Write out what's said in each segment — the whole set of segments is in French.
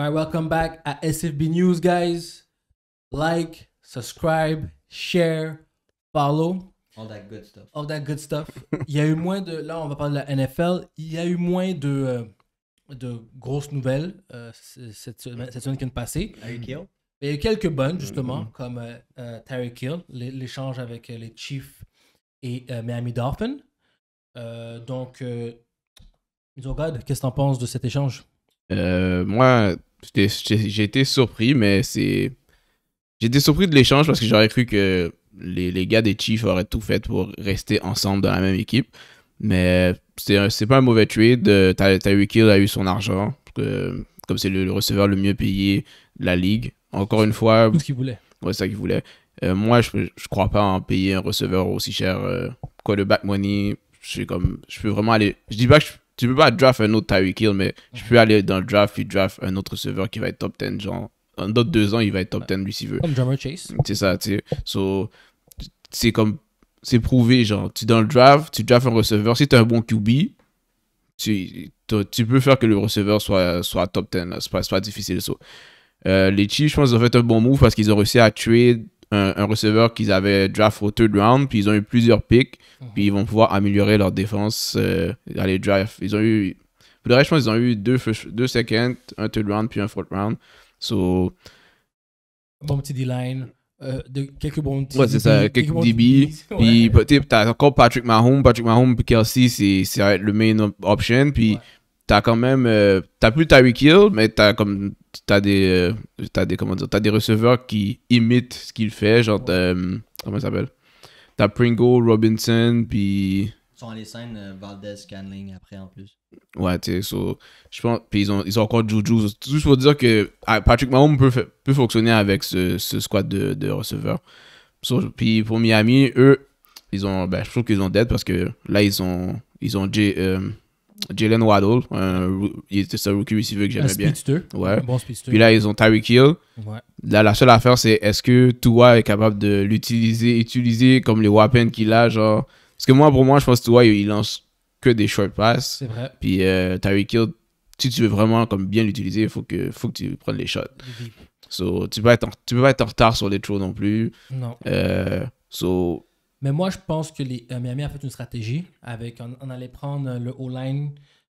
All welcome back à SFB News, guys. Like, subscribe, share, follow. All that good stuff. All that good stuff. Il y a eu moins de. Là, on va parler de la NFL. Il y a eu moins de, euh, de grosses nouvelles euh, cette, semaine, qui vient de passer. Il y a eu quelques bonnes, justement, mm-hmm. comme euh, Terry Kill, l'échange avec les Chiefs et Miami Dolphins. donc, Mizourad, qu'est-ce que tu en penses de cet échange? moi, j'ai été surpris, mais c'est. J'ai été surpris de l'échange parce que j'aurais cru que les, les, gars des Chiefs auraient tout fait pour rester ensemble dans la même équipe. Mais c'est pas un mauvais trade. Tyreek Hill a eu son argent, comme c'est le, receveur le mieux payé de la ligue. Encore une fois. C'est ce qu'il voulait. ça qu'il voulait. Euh, moi, je, je crois pas en payer un receveur aussi cher. Euh, quoi, le back money, je comme. Je peux vraiment aller. Je dis pas que je tu peux pas draft un autre Tyreek Hill, mais tu peux aller dans le draft et draft un autre receveur qui va être top 10. Genre, dans d'autres deux ans, il va être top 10 lui s'il veut. Comme Drummer Chase. C'est ça, tu sais. So, c'est comme, c'est prouvé, genre, tu dans le draft, tu draft un receveur. Si tu un bon QB, tu, tu peux faire que le receveur soit, soit top 10. C'est pas, pas difficile. So. Euh, les Chiefs, je pense, ont fait un bon move parce qu'ils ont réussi à tuer un, receveur qu'ils avaient draft au third round, puis ils ont eu plusieurs picks, mhm. puis ils vont pouvoir améliorer leur défense euh, dans les draft. Ils ont eu. je pense ils ont eu deux, deux seconds, un third round, puis un fourth round. So. Bon petit D-line. Euh, quelques bons petits ouais, c'est ça, quelques, DB. Puis ouais. t'as encore Patrick Mahomes, Patrick Mahomes puis Kelsey, c'est le main option. Puis tu t'as quand même, tu euh, t'as plus Tyreek Hill, mais t'as comme t'as des, euh, as des, comment dire, des receveurs qui imitent ce qu'il fait, genre, euh, comment ça s'appelle T'as Pringle, Robinson, puis. Ils sont les scènes euh, Valdez, Scanling après en plus. Ouais, tu sais, je pense. Puis ils ont, ils ont encore Juju. Juste pour dire que ah, Patrick Mahomes peut, peut fonctionner avec ce, ce squad de, de receveurs. puis pour Miami, eux, ils ont. Ben, je trouve qu'ils ont dead parce que là, ils ont. Ils ont J, Jalen Waddle, un, il était ce rookie receiver que j'aimais bien. Ouais. Bon speedster. Puis là, ils ont Tyreek Hill. la seule affaire, c'est est-ce que Tua est capable de l'utiliser, utiliser comme les weapons qu'il a, genre. Parce que moi, pour moi, je pense que Tua, il lance que des short passes. C'est vrai. Puis euh, Tyreek Hill, si tu veux vraiment comme bien l'utiliser, il faut que, faut que tu prennes les shots. tu peux, peux pas être en retard sur les throws non plus. Non. Euh, so, mais moi, je pense que les, euh, Miami a fait une stratégie avec. On, allait prendre euh, le O-line,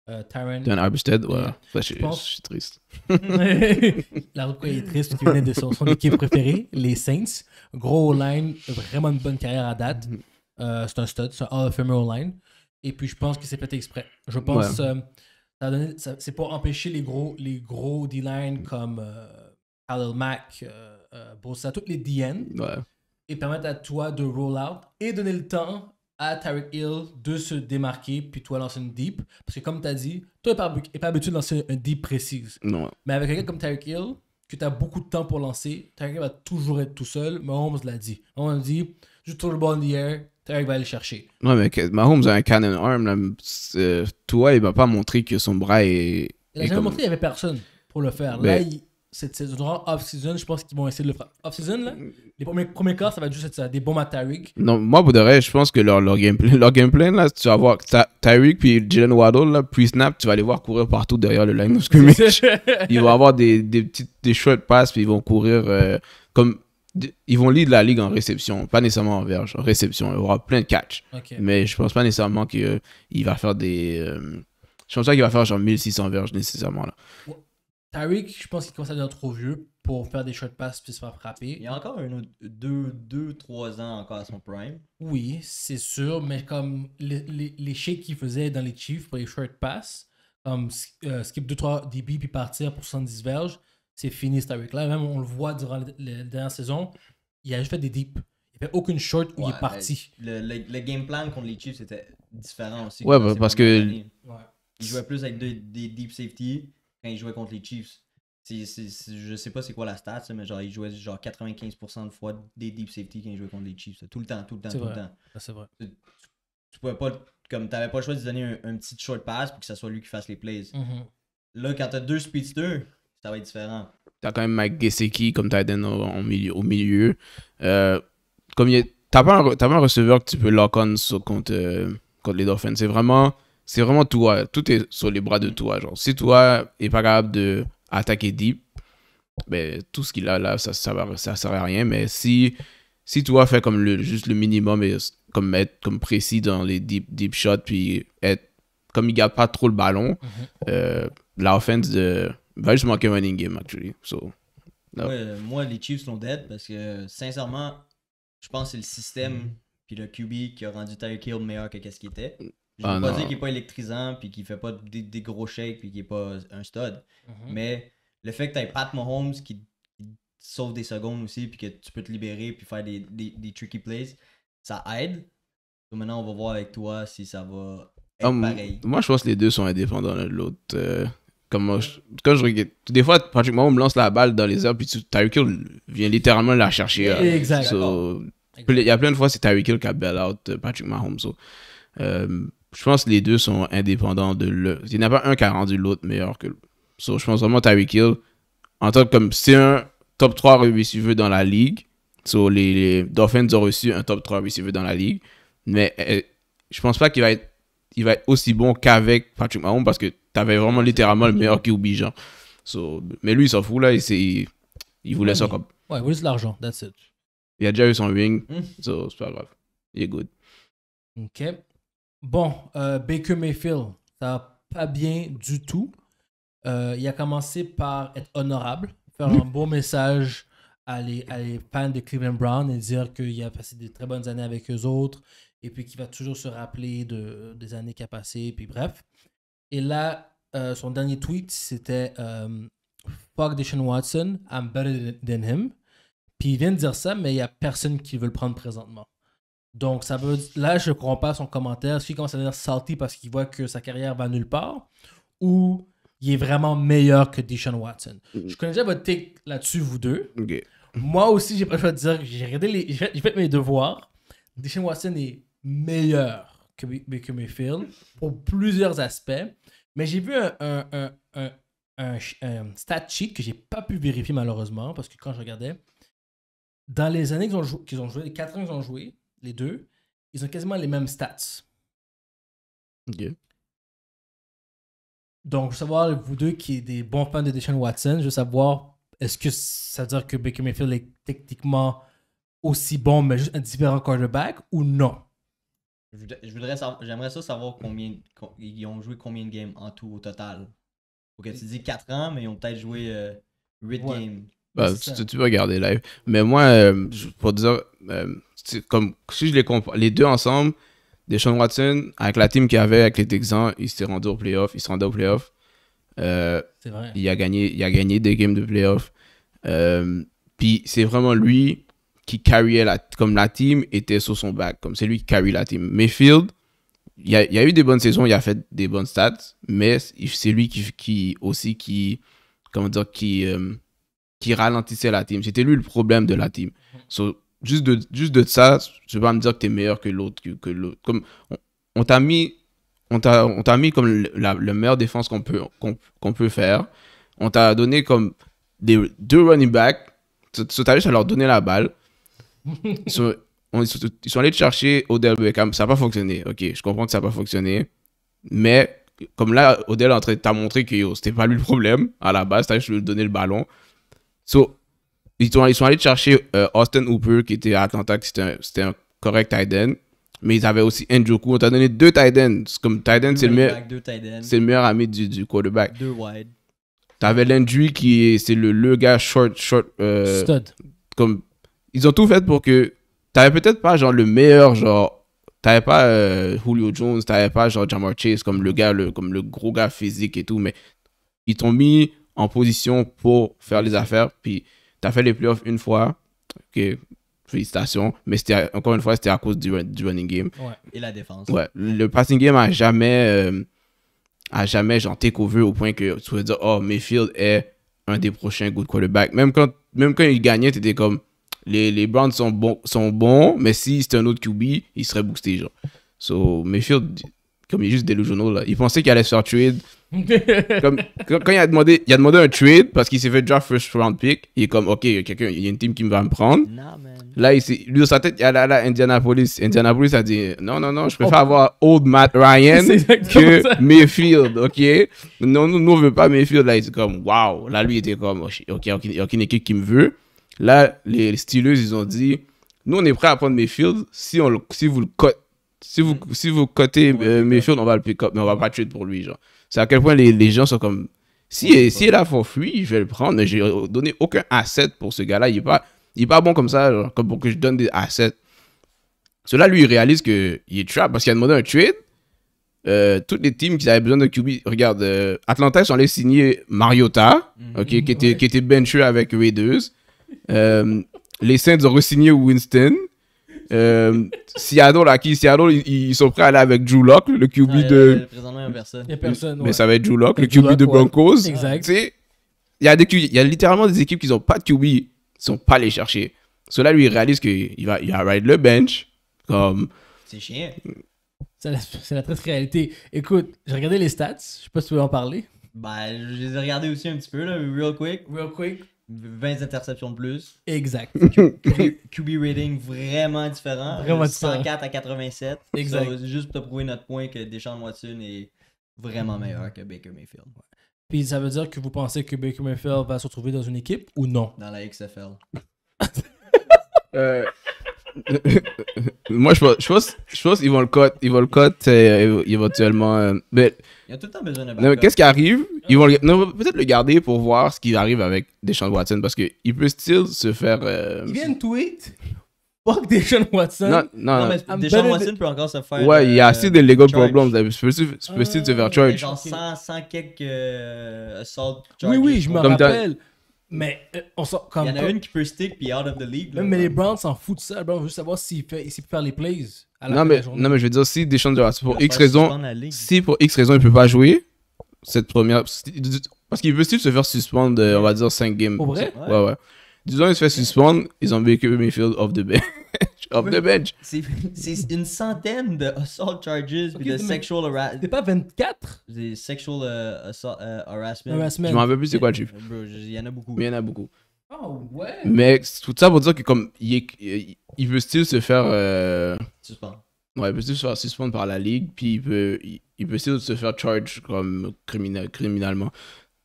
euh, Tyron. un Arbistead, ouais. Euh, je, pense... je, suis triste. La route, il est triste, qui venait de son, son, équipe préférée, les Saints. Gros O-line, vraiment une bonne carrière à date. Mhm. c'est un stud, c'est un All-Famer O-line. Et puis, je pense que c'est fait exprès. Je pense. Ouais. c'est pour empêcher les gros, les gros D-line comme Khalil Mack, Bossa toutes les DN. Ouais et permettre à toi de roll out et donner le temps à Tarek Hill de se démarquer, puis toi lancer une deep. Parce que comme tu as dit, toi, tu n'es pas habitué de lancer une deep précise. Non. Mais avec quelqu'un comme Tarek Hill, que tu as beaucoup de temps pour lancer, Tarek va toujours être tout seul. Mahomes l'a dit. Mahomes dit, je trouve le ball hier, Tarek va aller le chercher. Ouais, mais Mahomes a un cannon arm. Là, toi, euh, il m'a pas montré que son bras est... Il a jamais montré, il y avait personne pour le faire. Ben, là, il cette saison off-season, je pense qu'ils vont essayer de le faire. Off-season, là, les premiers, premiers cas, ça va juste être ça, des bombes à Tyreek. Non, moi, pour de vrai, je pense que leur, leur gameplay, leur gameplay, là, tu vas voir ta, Tyreek puis Jalen Waddle, là, puis snap tu vas les voir courir partout derrière le line of scrimmage. ils vont avoir des, des petites, des short passes, puis ils vont courir euh, comme. Ils vont lead la ligue en réception, pas nécessairement en verge, en réception. Il y aura plein de catch. Mais je pense pas nécessairement qu'il euh, va faire des. Euh, je pense pas qu'il va faire genre 1600 verges nécessairement. Tariq, je pense qu'il commence à devenir trop vieux pour faire des short passes puis se faire frapper. Il y a encore 2-3 ans encore à son prime. Oui, c'est sûr, mais comme les, les, les shakes qu'il faisait dans les Chiefs pour les short passes, comme euh, skip 2-3 DB puis partir pour 70 verges, c'est fini Tariq. là. Même on le voit durant la dernière saison, il a juste fait des deep. Il fait aucune short où il est parti. Le, le, game plan contre les Chiefs était différent aussi. Ouais, bah, parce que. Il jouait plus avec des, des deep safety quand il jouait contre les Chiefs. C je sais pas c'est quoi la stat, mais genre il jouait genre 95% de fois des deep safety quand il jouait contre les Chiefs. Tout le temps, tout le temps, tout le temps. C'est vrai. Tu, pouvais pas, comme t'avais pas le choix de donner un, petit short pass pour que ce soit lui qui fasse les plays. Mm-hmm. Là, quand t'as deux speedsters, ça va être différent. T'as quand même Mike Gesicki comme Titan au, milieu. Au milieu. Euh, comme T'as pas, un receveur que tu peux lock on contre, euh, contre les Dolphins. C'est vraiment c'est vraiment toi. Tout est sur les bras de toi. Genre, si toi est pas capable de attaquer deep, mais ben, tout ce qu'il a là, ça, ça, ça, sert à rien. Mais si, si toi fais comme le, juste le minimum et comme être comme précis dans les deep, deep shots, puis être, comme il garde pas trop le ballon, mm va juste manquer un running game, actually. moi, les Chiefs sont dead parce que, sincèrement, je pense que c'est le système mhm. puis le QB qui a rendu Tyreek Hill meilleur que qu'est-ce qu'il était. Je ne veux pas ah, dire qu'il n'est pas électrisant, puis qu'il ne fait pas des, gros shakes, puis qu'il n'est pas un stud. Mm-hmm. Mais le fait que tu aies Pat Mahomes qui, qui, sauve des secondes aussi, puis que tu peux te libérer, puis faire des, des, tricky plays, ça aide. maintenant, on va voir avec toi si ça va pareil. Moi, je pense que les deux sont indépendants l'un de l'autre. Euh, comme je, quand des fois, Patrick Mahomes lance la balle dans les airs, puis Tyreek Hill vient littéralement la chercher. Hein. Exactement. il y a plein de fois, c'est Tyreek Hill qui a bail out euh, Patrick Mahomes. Euh, je pense que les deux sont indépendants de l'autre. Il n'y en a pas un qui a rendu l'autre meilleur que l'autre. So, je pense vraiment Tyreek Hill, en tant que comme c'est un top 3 receiver dans la ligue. So, les, Dolphins ont reçu un top 3 receiver dans la ligue. Mais eh, eh, je pense pas qu'il va être il va être aussi bon qu'avec Patrick Mahomes parce que tu avais vraiment littéralement le meilleur qui genre. So, mais lui, il s'en fout, là. il, il voulait ça comme. Ouais, il voulait l'argent, that's it. Il a déjà eu son ring, hmm. so c'est pas grave. Il est good. Ok. Bon, euh, Baker Mayfield, ça va pas bien du tout. Euh, il a commencé par être honorable, faire un beau message à les, à fans de Cleveland Brown et dire qu'il a passé des très bonnes années avec eux autres et puis qu'il va toujours se rappeler de, des années qu'il a passées, puis bref. Et là, euh, son dernier tweet, c'était Fuck Deshaun Watson, I'm better than him. Puis il vient de dire ça, mais il n'y a personne qui veut le prendre présentement. Donc, ça veut là, je ne comprends pas son commentaire. Est-ce qu'il commence à dire salty parce qu'il voit que sa carrière va nulle part ou il est vraiment meilleur que Deshaun Watson? Mm-hmm. Je connais déjà votre take là-dessus, vous deux. Moi aussi, j'ai pas le choix de dire j'ai regardé fait mes devoirs. Deshaun Watson est meilleur que, que Mayfield pour plusieurs aspects. Mais j'ai vu un, un, stat sheet que j'ai pas pu vérifier malheureusement parce que quand je regardais, dans les années qu'ils ont, ont joué, les quatre ans qu'ils ont joué, les deux, ils ont quasiment les mêmes stats. Donc, je veux savoir, vous deux qui êtes des bons fans de Deshaun Watson, je veux savoir, est-ce que ça veut dire que Baker Mayfield est techniquement aussi bon, mais juste un différent quarterback ou non? Je voudrais j'aimerais ça savoir combien ils ont joué combien de games en tout au total. Ok, tu dis 4 ans, mais ils ont peut-être joué euh, huit games. Bah, tu, peux regarder live. Mais moi, euh, pour dire, euh, comme si je les comprends les deux ensemble, Deshaun Watson, avec la team qu'il avait avec les Texans, il s'est rendu au playoff, il s'est rendu au playoff. Euh, c'est vrai. Il a, gagné, il a gagné des games de playoff. Puis c'est vraiment lui qui carryait la, comme la team était sur son back. Comme c'est lui qui carry la team. Mayfield, il y a, il a, eu des bonnes saisons, il a fait des bonnes stats, mais c'est lui qui, qui aussi qui, comment dire, qui qui ralentissait la team. C'était lui le problème de la team. So, juste, de, juste de ça, je vais pas me dire que tu es meilleur que l'autre. Que, l'autre. Comme, on, t'a mis, on t'a, mis comme la, meilleure défense qu'on peut, qu'on, peut faire. On t'a donné comme des, deux running backs. t'as juste à leur donner la balle. on, ils sont allés chercher Odell Beckham. Ça n'a pas fonctionné. Ok, je comprends que ça n'a pas fonctionné. Mais comme là, Odell t'a montré que c'était pas lui le problème à la base, t'as juste lui donné le ballon. So, ils, sont, ils sont allés chercher euh, Austin Hooper, qui était à contact c'était un, correct tight end. Mais ils avaient aussi Njoku. On t'a donné deux tight ends. Comme tight end, c'est le, meilleur, c'est le meilleur ami du, du quarterback. Deux wide. T'avais Landry qui c'est le, le gars short, short. Euh, Stud. Comme, ils ont tout fait pour que. T'avais peut-être pas genre le meilleur, genre. T'avais pas euh, Julio Jones, t'avais pas genre Jamar Chase comme le gars, le, comme le gros gars physique et tout, mais ils t'ont mis en position pour faire les affaires. Puis tu as fait les playoffs une fois. OK, félicitations. Mais c'était, encore une fois, c'était à cause du, running game. et la défense. Ouais, le passing game a jamais, euh, a jamais genre vu au point que tu veux dire, oh, Mayfield est un des prochains good quarterback. Même quand, même quand il gagnait, tu étais comme, les, les sont bons, sont bons, mais si c'était un autre QB, il serait boosté, genre. So, Mayfield, comme il est juste là. Il pensait qu'il allait se faire trade. comme, quand, il a demandé, il a demandé un trade parce qu'il s'est fait draft first round pick. Il est comme, ok, quelqu'un, il y a une team qui va me prendre. là, il lui dans sa tête, il a là, Indianapolis. Indianapolis a dit, non, non, non, je préfère oh. avoir Old Matt Ryan que Mayfield, ok. Non, nous, nous, on veut pas Mayfield. Là, il était comme, wow. Là, lui, il était comme, oh, ok, il n'y a aucune équipe qui me veut. Là, les styleuses, ils ont dit, nous, on est prêt à prendre Mayfield si, on, si vous le cotez. Si vous, mm. si vous cotez euh, mes on va le pick-up, mais on va pas trade pour lui. genre. C'est à quel point les, les gens sont comme. Si, si il a for je vais le prendre. J'ai donné aucun asset pour ce gars-là. Il n'est pas, il est pas bon comme ça, comme pour que je donne des assets. Cela, lui, il réalise qu'il est trap parce qu'il a demandé un trade. Euh, toutes les teams qui avaient besoin de QB, regarde, euh, Atlanta, ils sont allés signer Mariota, mm-hmm, qui, était, qui était benché avec Raiders. les Saints ont re-signé Winston. Euh, Seattle, à qui si ils, ils, sont prêts à aller avec Drew Locke, le QB de. il n'y a Mais ça va être Drew Locke, le QB de Broncos. Exact. Il y, a des, y a littéralement des équipes qui n'ont pas de QB, ils ne sont pas allés chercher. Cela lui, réalise réalise qu'il va, il va ride le bench. Comme... C'est chiant. C'est la, la réalité. Écoute, j'ai regardé les stats, je sais pas si tu veux en parler. Ben, je les ai regardés aussi un petit peu, là, real quick. Real quick. 20 interceptions de plus. Exact. QB rating vraiment différent. Vraiment 104 à 87. Exact. juste pour te prouver notre point que deschamps Watson est vraiment meilleur que Baker Mayfield. Puis ça veut dire que vous pensez que Baker Mayfield va se retrouver dans une équipe ou non Dans la XFL. euh, Moi, je pense, je pense, je pense qu'ils vont le cut, ils vont le cut euh, éventuellement. euh, mais Il y a tout le temps besoin d'un qu'est-ce qui arrive Ils ah. vont peut-être le garder pour voir ce qui arrive avec Deshaun Watson parce qu'il peut still se faire. euh, vient de tweet. Fuck Deshaun Watson. non, non, Non, mais Deshaun Watson peut encore se faire. ouais, il y a euh, assez de legal problems. là, C'est still de se faire ah, charge. Genre 100, 100 quelques euh, assault charges. oui, oui, je me rappelle. Mais euh, on sort comme. Il y en a une qui peut stick puis out of the league. mais les Browns s'en foutent de ça. Les Browns veulent juste savoir s'il peut, faire les plays. non, mais, non, mais je veux dire, si pour X raison, si pour X raison il peut pas jouer, cette première. Parce qu'il peut se faire suspendre, euh, on va dire, 5 games. Au vrai? Ouais, ouais. Disons, il se fait suspendre, ils ont vécu Mayfield off the bench. C'est une centaine de assault charges de sexual harassment. T'es pas 24 Des sexual euh, assault, euh, harassment. Je m'en veux plus c'est quoi, chiffre Il euh, y en a beaucoup. Il y en a beaucoup. Oh, ouais. Mais tout ça pour dire que comme il, veut still se faire suspendre. Ouais, il veut se faire suspendre par la ligue, puis il veut il, peut se faire charge comme criminel, criminalement.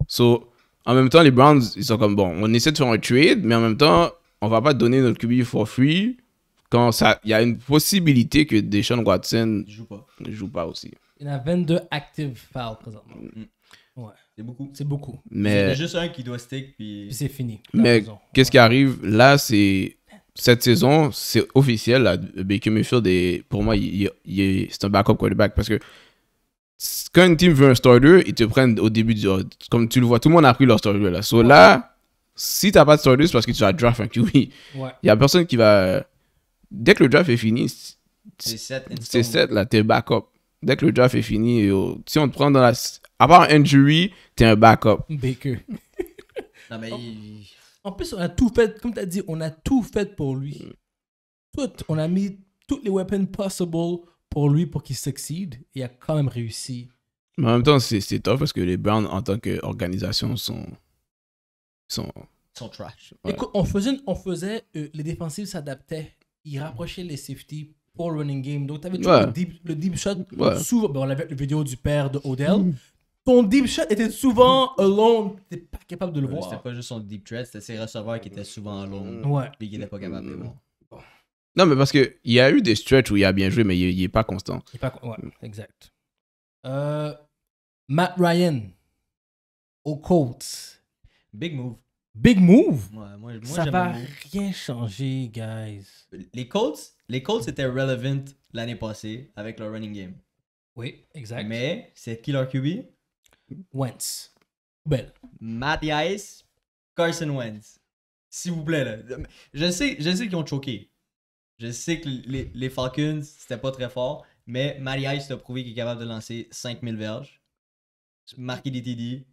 So, en même temps, les Browns, ils sont comme bon, on essaie de faire un trade, mais en même temps, on va pas donner notre QB for free quand ça, il y a une possibilité que Deshaun Watson ne joue pas. aussi. Il y en a 22 active fouls présentement. Mm. Ouais. C'est beaucoup. C'est beaucoup. Il y a juste un qui doit stick, puis, c'est fini. Mais qu'est-ce qui arrive là, c'est cette saison, c'est officiel. Baker Mayfield, pour moi, il, il, c'est un backup quarterback parce que quand une team veut un starter, ils te prennent au début du. Comme tu le vois, tout le monde a pris leur starter là. So là, si t'as pas de starter, c'est parce que tu as draft un QB. Il n'y y a personne qui va dès que le draft est fini, c'est 7 là, t'es backup. Dès que le draft est fini, si on te prend dans la. À part injury, t'es un backup. Baker. non, mais. En plus, on a tout fait, comme t'as dit, on a tout fait pour lui. Mm. Tout, on a mis toutes les weapons possibles pour lui pour qu'il succède. Il a quand même réussi. Mais en même temps, c'est top parce que les Browns, en tant qu'organisation, sont. sont. sont trash. Écoute, on faisait, on faisait euh, les défensives s'adaptaient il rapprochait les safeties pour le running game. Donc, tu avais le, deep, le, deep, shot. Ouais. Souvent, avec on avait la vidéo du père de Odell. Ton deep shot était souvent alone. Tu n'étais pas capable de le ouais, voir. C'était pas juste son deep threat, c'était ses receveurs qui étaient souvent alone. Ouais. Puis qui n'étaient pas capable de le voir. Non, mais parce qu'il y a eu des stretches où il a bien joué, mais il n'est pas constant. Il est pas, ouais, exact. Euh, Matt Ryan aux Colts. Big move. Big move. moi, moi, ça va rien changer, guys. Les Colts, les Colts étaient relevant l'année passée avec leur running game. Oui, exact. Mais c'est qui leur QB? Wentz. Belle. Matt Ice, Carson Wentz. S'il vous plaît, là. Je sais, je sais qu'ils ont choqué. Je sais que les, Falcons, c'était pas très fort, mais Matty Ice a prouvé qu'il est capable de lancer 5000 verges, marquer des TD.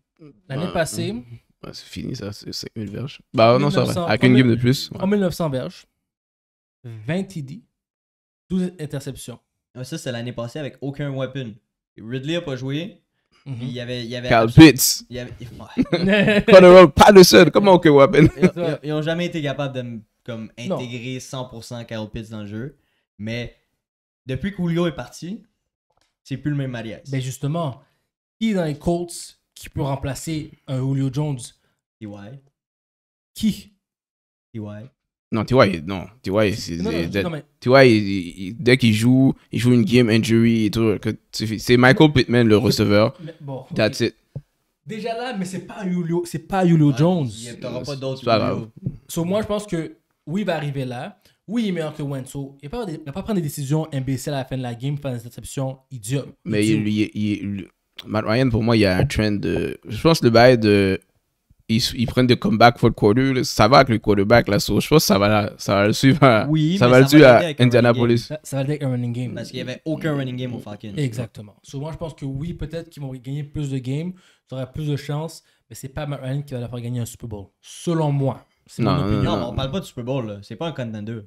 L'année passée, mm. Bah, c'est fini, ça, c'est 5000 verges. Bah non, ça Avec une game de plus. En 1900 verges, 20 TD, 12 interceptions. Ah, ça, c'est l'année passée avec aucun weapon. Ridley a pas joué. Mhm. Il y avait. Il y avait Pitts. Il Patterson, comment aucun weapon? ils, ont jamais été capables de comme, intégrer 100% Carl Pitts dans le jeu. Mais depuis que Julio est parti, c'est plus le même Marias Ben justement, qui dans les Colts qui peut remplacer un euh, Julio Jones T.Y. Qui T.Y. Non, T.Y. Non, T.Y. c'est T.Y. dès qu'il joue, il joue une game injury et tout. C'est Michael Pittman, le receveur. bon, That's it. Déjà là, mais c'est pas Julio, c'est pas Julio Jones. Il pas d'autres. So, moi, je pense que oui, il va arriver là. Oui, il est meilleur que Wentz Il va pas, prendre des décisions imbéciles à la fin de la game, faire des interceptions idiotes. Mais il, il, Matt Ryan, pour moi, il y a un trend de. Je pense que le bail de ils, prennent des comebacks pour le quarter. Ça va avec le quarterback, là. je pense ça va, ça va le suivre à, ça va le suivre à Indianapolis. Ça, va le un running game. Parce qu'il n'y avait aucun running game au Falcons. Exactement. Souvent, je pense que oui, peut-être qu'ils vont gagner plus de games. ils auras plus de chances. Mais c'est pas Matt Ryan qui va leur faire gagner un Super Bowl. Selon moi. C'est mon opinion. Non, non, on parle pas de Super Bowl. C'est pas un contender.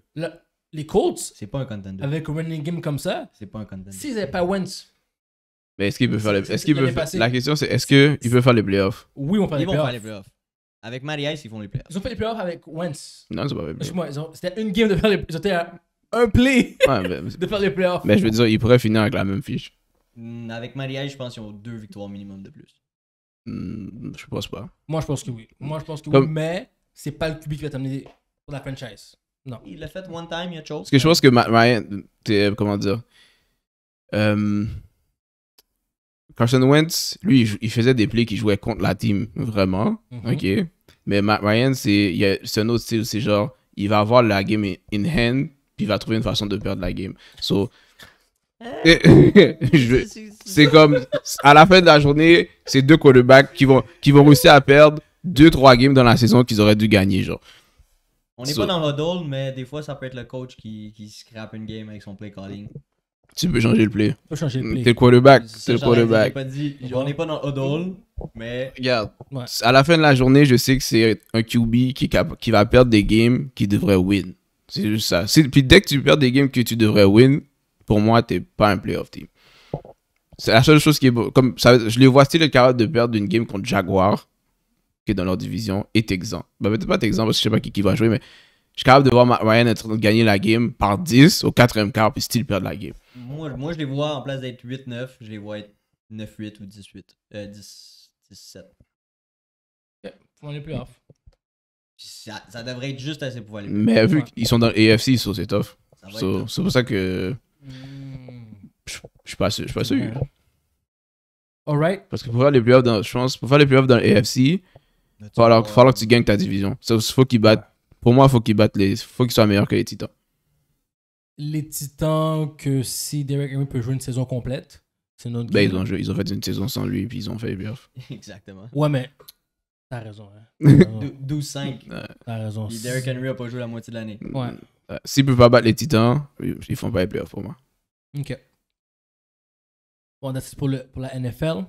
les Colts. C'est pas un contender. Avec un running game comme ça. C'est pas un contender. S'ils n'avaient pas Wentz est-ce qu'il peut faire les Est-ce La question, c'est est-ce qu'il peut faire les playoffs Oui, on peut faire les playoffs. Ils vont faire les playoffs. Avec marie ils font les playoffs. Ils ont fait les playoffs avec Wentz. Non, c'est pas playoffs. C'était une game de faire les playoffs. C'était un play de faire les playoffs. Mais je veux dire, ils pourraient finir avec la même fiche. Mm, avec marie je pense qu'ils ont deux victoires minimum de plus. Mm, je pense pas. Moi, je pense que oui. Moi, je pense que oui, mais c'est pas le public qui va t'amener pour la franchise. Non. Il l'a fait one time, il a chose. Parce que je pense que Ryan, comment dire. Euh, Carson Wentz, lui, il, faisait des plays qui jouaient contre la team, vraiment. Mhm. OK. Mais Matt Ryan, c'est un autre style. C'est genre, il va avoir la game in hand, puis il va trouver une façon de perdre la game. So, euh, c'est comme à la fin de la journée, c'est deux quarterbacks qui vont, qui vont réussir à perdre deux, trois games dans la saison qu'ils auraient dû gagner. Genre. On n'est pas dans dole, mais des fois, ça peut être le coach qui, qui scrape une game avec son play calling. Tu peux changer le play. Tu peux changer le mm, play. T'es le quarterback. T'es le quarterback. Pas dit, on n'est pas dans Odol, mais. Regarde. À la fin de la journée, je sais que c'est un QB qui, qui va perdre des games qui devrait win. C'est juste ça. Puis dès que tu perds des games que tu devrais win, pour moi, t'es pas un playoff team. C'est la seule chose qui est. Comme ça, je les vois le caractère de perdre une game contre Jaguar, qui est dans leur division, est exempt Bah, peut-être pas Texan parce que je sais pas qui, qui va jouer, mais je suis capable de voir Ryan être en train de gagner la game par 10 au quatrième quart puis still perdre la game. Moi, moi je les vois en place d'être 8-9, je les vois être 9-8 ou 18. Euh, 10, 17. Yeah. On est plus off. Ça, ça, devrait être juste assez pour aller plus Mais vu qu'ils sont dans AFC, ça c'est tough. So, c'est pour ça que. Hmm. Je suis pas sûr. Je suis pas sûr. Alright. Parce que pour faire les playoffs dans, dans l'AFC, il va falloir, que tu gagnes ta division. il faut qu'ils battent pour moi, faut qu'ils battent les, faut qu'ils soient meilleurs que les Titans. Les Titans que si Derek Henry peut jouer une saison complète, c'est notre. Ben, ils ont, ils ont fait une saison sans lui puis ils ont fait playoffs. Exactement. Ouais mais t'as raison. 12-5. Hein. Tu T'as raison. Et Derek Henry a pas joué la moitié de l'année. Ouais. Euh, s'il S'ils peuvent pas battre les Titans, ils font pas les playoffs pour moi. Ok. Bon, ça pour, le, pour la NFL.